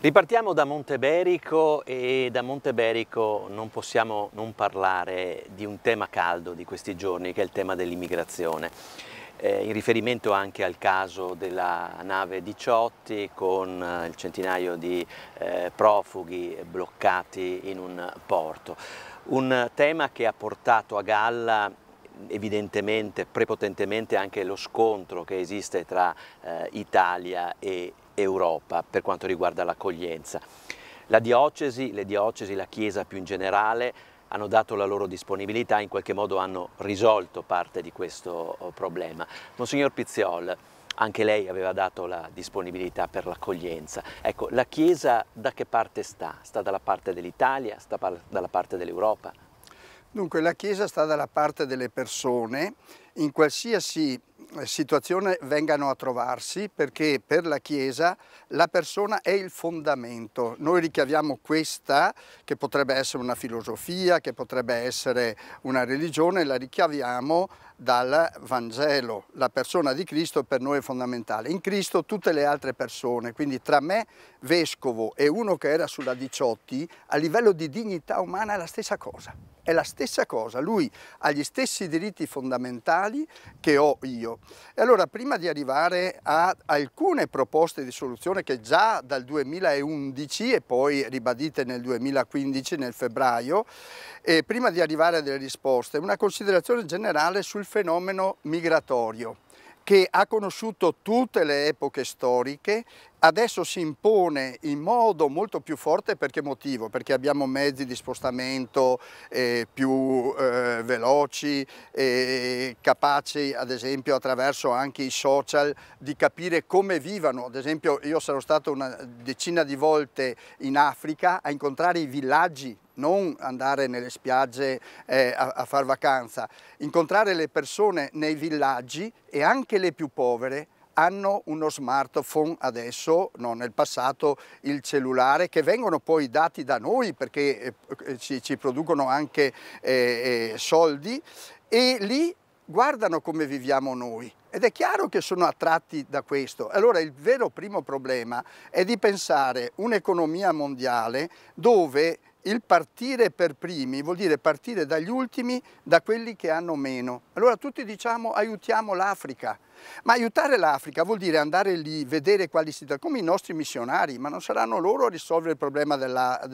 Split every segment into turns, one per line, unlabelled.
Ripartiamo da Monteberico e da Monteberico non possiamo non parlare di un tema caldo di questi giorni che è il tema dell'immigrazione. Eh, in riferimento anche al caso della nave Diciotti con eh, il centinaio di eh, profughi bloccati in un porto. Un tema che ha portato a galla evidentemente, prepotentemente anche lo scontro che esiste tra eh, Italia e Italia Europa per quanto riguarda l'accoglienza. La diocesi, le diocesi, la Chiesa più in generale hanno dato la loro disponibilità, in qualche modo hanno risolto parte di questo oh, problema. Monsignor Pizziol, anche lei aveva dato la disponibilità per l'accoglienza. Ecco, la Chiesa da che parte sta? Sta dalla parte dell'Italia? Sta dalla parte dell'Europa?
Dunque, la Chiesa sta dalla parte delle persone in qualsiasi situazione vengano a trovarsi perché per la Chiesa la persona è il fondamento. Noi richiamiamo questa, che potrebbe essere una filosofia, che potrebbe essere una religione, la richiamiamo dal Vangelo. La persona di Cristo per noi è fondamentale. In Cristo tutte le altre persone, quindi tra me, vescovo, e uno che era sulla Diciotti, a livello di dignità umana è la stessa cosa. È la stessa cosa. Lui ha gli stessi diritti fondamentali che ho io rischio. E allora prima di arrivare a alcune proposte di soluzione che già dal 2011 e poi ribadite nel 2015 nel febbraio, prima di arrivare a delle risposte, una considerazione generale sul fenomeno migratorio che ha conosciuto tutte le epoche storiche, adesso si impone in modo molto più forte per motivo? Perché abbiamo mezzi di spostamento eh, più eh, veloci, eh, capaci ad esempio attraverso anche i social di capire come vivano, ad esempio io sarò stato una decina di volte in Africa a incontrare i villaggi non andare nelle spiagge eh, a, a far vacanza, incontrare le persone nei villaggi e anche le più povere hanno uno smartphone adesso, no, nel passato il cellulare, che vengono poi dati da noi perché eh, ci, ci, producono anche eh, eh soldi e lì guardano come viviamo noi. Ed è chiaro che sono attratti da questo. Allora il vero primo problema è di pensare un'economia mondiale dove il partire per primi vuol dire partire dagli ultimi, da quelli che hanno meno. Allora tutti diciamo aiutiamo l'Africa, ma aiutare l'Africa vuol dire andare lì, vedere quali situazioni, come i nostri missionari, ma non saranno loro a risolvere il problema dell'Africa,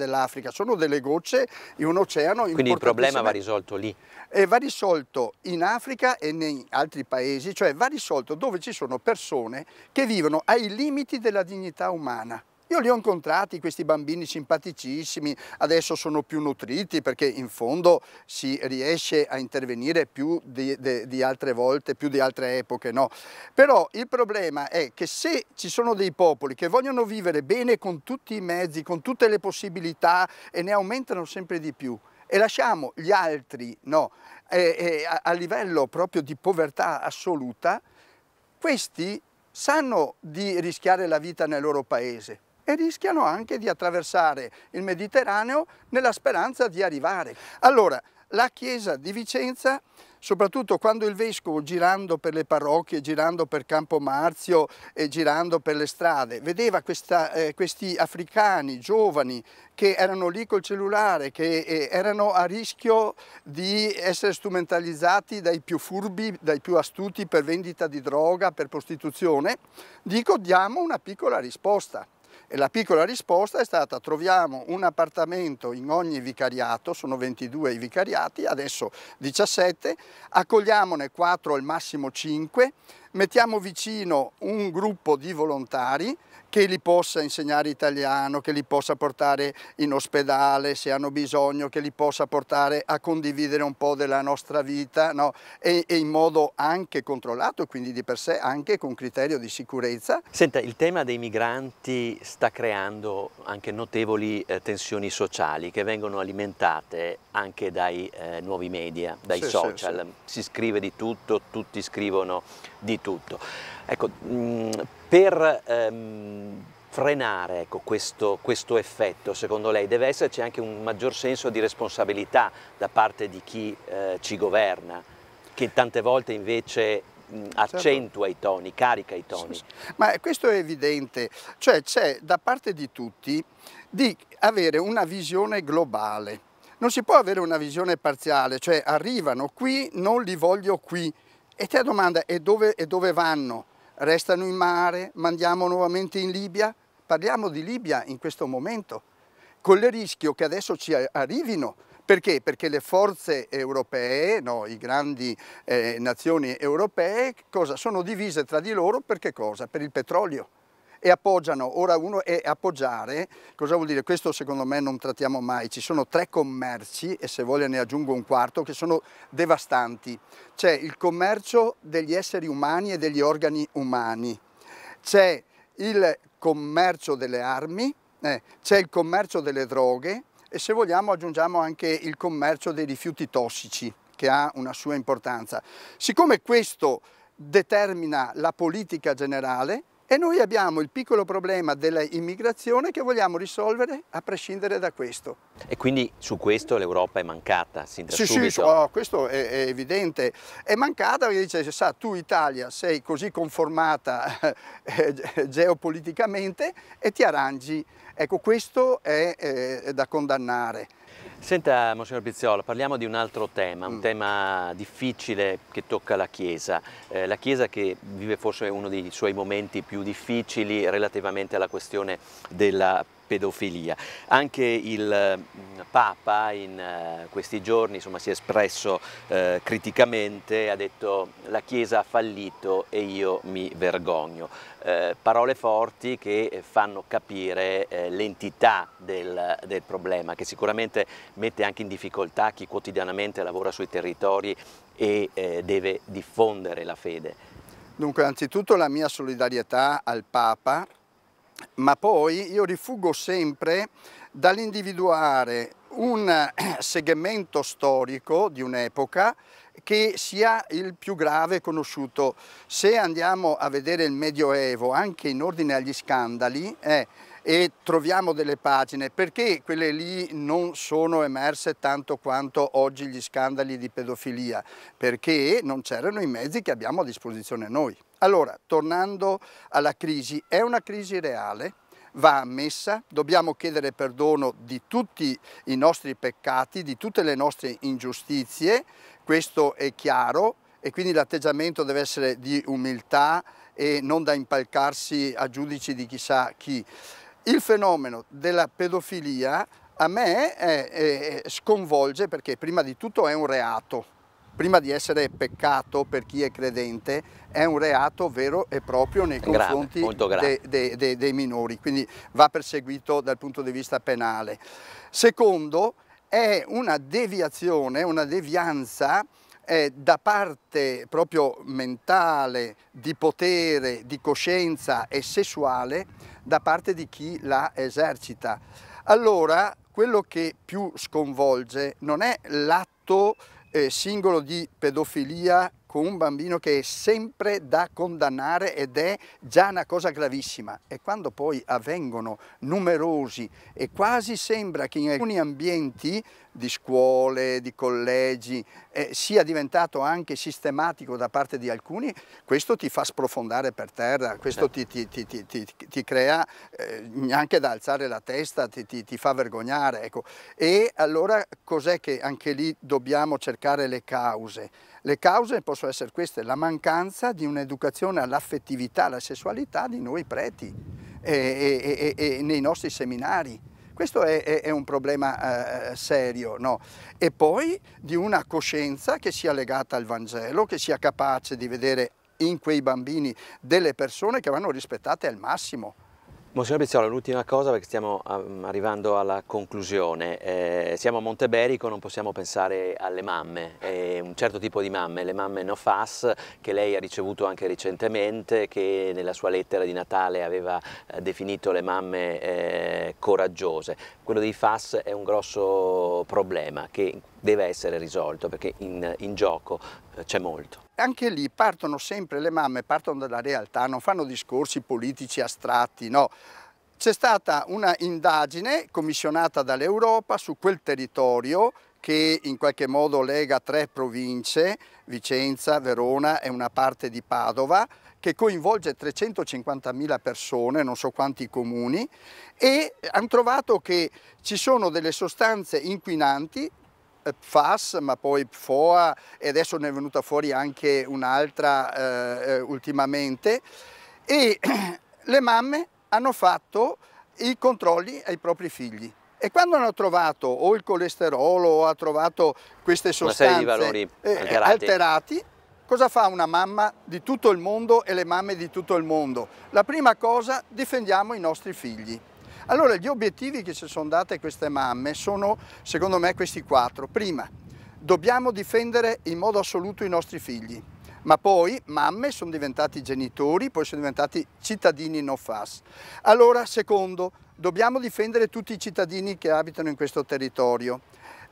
dell sono delle gocce in un oceano Quindi il problema va
risolto lì?
E va risolto in Africa e in altri paesi, cioè va risolto dove ci sono persone che vivono ai limiti della dignità umana. Io li ho incontrati, questi bambini simpaticissimi, adesso sono più nutriti perché in fondo si riesce a intervenire più di, di, di altre volte, più di altre epoche, no? Però il problema è che se ci sono dei popoli che vogliono vivere bene con tutti i mezzi, con tutte le possibilità e ne aumentano sempre di più, e lasciamo gli altri no, eh, eh, a, a livello proprio di povertà assoluta, questi sanno di rischiare la vita nel loro paese, e rischiano anche di attraversare il Mediterraneo nella speranza di arrivare. Allora, la chiesa di Vicenza, soprattutto quando il vescovo girando per le parrocchie, girando per Campo Marzio e girando per le strade, vedeva questa, eh, questi africani giovani che erano lì col cellulare, che eh, erano a rischio di essere strumentalizzati dai più furbi, dai più astuti per vendita di droga, per prostituzione, dico diamo una piccola risposta. E la piccola risposta è stata troviamo un appartamento in ogni vicariato, sono 22 i vicariati, adesso 17, accogliamone 4 al massimo 5, mettiamo vicino un gruppo di volontari che li possa insegnare italiano, che li possa portare in ospedale se hanno bisogno, che li possa portare a condividere un po' della nostra vita no? e, e, in modo anche controllato, quindi di per sé anche con criterio di sicurezza.
Senta, il tema dei migranti sta creando anche notevoli eh, tensioni sociali che vengono alimentate anche dai eh, nuovi media, dai sì, social. Sì, sì. Si scrive di tutto, tutti scrivono di tutto. Ecco, mm, per ehm, frenare ecco, questo, questo, effetto, secondo lei, deve esserci anche un maggior senso di responsabilità da parte di chi eh, ci governa, che tante volte invece mm, certo. accentua i toni, carica i toni.
Ma questo è evidente, cioè c'è da parte di tutti di avere una visione globale. Non si può avere una visione parziale, cioè arrivano qui, non li voglio qui, e te la domanda è dove, e dove vanno? Restano in mare? Mandiamo nuovamente in Libia? Parliamo di Libia in questo momento, con il rischio che adesso ci arrivino. Perché? Perché le forze europee, no, le grandi eh, nazioni europee, cosa? sono divise tra di loro per che cosa? Per il petrolio e appoggiano. Ora uno è appoggiare, cosa vuol dire? Questo secondo me non trattiamo mai, ci sono tre commerci e se voglio ne aggiungo un quarto che sono devastanti. C'è il commercio degli esseri umani e degli organi umani, c'è il commercio delle armi, eh, c'è il commercio delle droghe e se vogliamo aggiungiamo anche il commercio dei rifiuti tossici che ha una sua importanza. Siccome questo determina la politica generale, e noi abbiamo il piccolo problema dell'immigrazione che vogliamo risolvere a prescindere da questo.
E quindi su questo l'Europa è mancata sin da sì, subito? Sì, sì, oh,
questo è, è, evidente. È mancata perché dice, sa, tu Italia sei così conformata eh, geopoliticamente e ti arrangi. Ecco, questo è eh, da condannare.
Senta, Monsignor Pizziola, parliamo di un altro tema, un mm. tema difficile che tocca la Chiesa. Eh, la Chiesa che vive forse uno dei suoi momenti più difficili relativamente alla questione della pedofilia. Anche il mm, Papa in eh, questi giorni insomma, si è espresso eh, criticamente, ha detto la Chiesa ha fallito e io mi vergogno. Eh, parole forti che eh, fanno capire eh, l'entità del, del, problema, che sicuramente mette anche in difficoltà chi quotidianamente lavora sui territori e eh, deve diffondere la fede.
Dunque, anzitutto la mia solidarietà al Papa, ma poi io rifugo sempre dall'individuare un eh, segmento storico di un'epoca che sia il più grave conosciuto. Se andiamo a vedere il Medioevo, anche in ordine agli scandali, eh, e troviamo delle pagine, perché quelle lì non sono emerse tanto quanto oggi gli scandali di pedofilia? Perché non c'erano i mezzi che abbiamo a disposizione noi. Allora, tornando alla crisi, è una crisi reale? va ammessa, dobbiamo chiedere perdono di tutti i nostri peccati, di tutte le nostre ingiustizie, questo è chiaro e quindi l'atteggiamento deve essere di umiltà e non da impalcarsi a giudici di chissà chi. Il fenomeno della pedofilia a me è, è, sconvolge perché prima di tutto è un reato, prima di essere peccato per chi è credente, è un reato vero e proprio nei grave, confronti grave. De, de, dei minori, quindi va perseguito dal punto di vista penale. Secondo, è una deviazione, una devianza eh, da parte proprio mentale, di potere, di coscienza e sessuale da parte di chi la esercita. Allora, quello che più sconvolge non è l'atto eh, singolo di pedofilia con un bambino che è sempre da condannare ed è già una cosa gravissima e quando poi avvengono numerosi e quasi sembra che in alcuni ambienti di scuole, di collegi, eh, sia diventato anche sistematico da parte di alcuni, questo ti fa sprofondare per terra, questo ti, ti, ti, ti crea eh, anche da alzare la testa, ti, fa vergognare. Ecco. E allora cos'è che anche lì dobbiamo cercare le cause? Le cause possono essere queste, la mancanza di un'educazione all'affettività, alla sessualità di noi preti eh, e, e, e, e nei nostri seminari. Questo è, è, è un problema eh, eh, serio, no? E poi di una coscienza che sia legata al Vangelo, che sia capace di vedere in quei bambini delle persone che vanno rispettate al massimo,
Monsignor Bizzola, l'ultima cosa perché stiamo ehm, arrivando alla conclusione. Eh, siamo a Monteberico, non possiamo pensare alle mamme, eh, un certo tipo di mamme, le mamme no fas che lei ha ricevuto anche recentemente, che nella sua lettera di Natale aveva eh, definito le mamme eh, coraggiose. Quello dei fas è un grosso problema che deve essere risolto perché in, in gioco eh, c'è molto.
Anche lì partono sempre le mamme, partono dalla realtà, non fanno discorsi politici astratti, no. C'è stata una indagine commissionata dall'Europa su quel territorio che in qualche modo lega tre province, Vicenza, Verona e una parte di Padova, che coinvolge 350.000 persone, non so quanti comuni, e hanno trovato che ci sono delle sostanze inquinanti PFAS ma poi PFOA e adesso ne è venuta fuori anche un'altra eh, eh ultimamente e le mamme hanno fatto i controlli ai propri figli e quando hanno trovato o il colesterolo o ha trovato queste sostanze eh, eh, alterati. alterati cosa fa una mamma di tutto il mondo e le mamme di tutto il mondo? La prima cosa difendiamo i nostri figli. Allora gli obiettivi che ci sono date queste mamme sono secondo me questi quattro. Prima, dobbiamo difendere in modo assoluto i nostri figli, ma poi mamme sono diventati genitori, poi sono diventati cittadini no fas. Allora, secondo, dobbiamo difendere tutti i cittadini che abitano in questo territorio.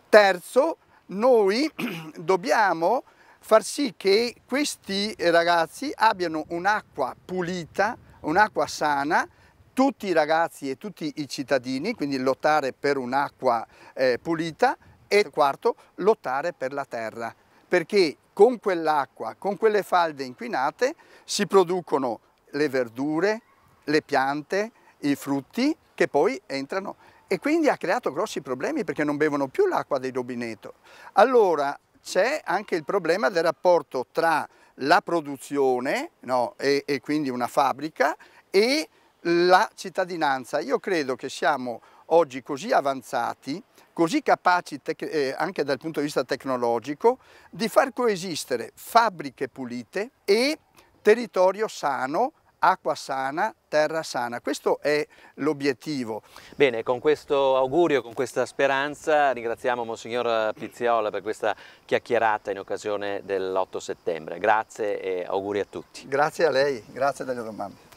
Terzo, noi dobbiamo far sì che questi ragazzi abbiano un'acqua pulita, un'acqua sana, tutti i ragazzi e tutti i cittadini, quindi lottare per un'acqua eh, pulita e quarto, lottare per la terra, perché con quell'acqua, con quelle falde inquinate si producono le verdure, le piante, i frutti che poi entrano e quindi ha creato grossi problemi perché non bevono più l'acqua del rubinetto. Allora c'è anche il problema del rapporto tra la produzione no, e, e quindi una fabbrica e la cittadinanza. Io credo che siamo oggi così avanzati, così capaci eh, anche dal punto di vista tecnologico, di far coesistere fabbriche pulite e territorio sano, acqua sana, terra sana. Questo è l'obiettivo.
Bene, con questo augurio, con questa speranza, ringraziamo Monsignor Pizziola per questa chiacchierata in occasione dell'8 settembre. Grazie e auguri a tutti.
Grazie a lei, grazie delle domande.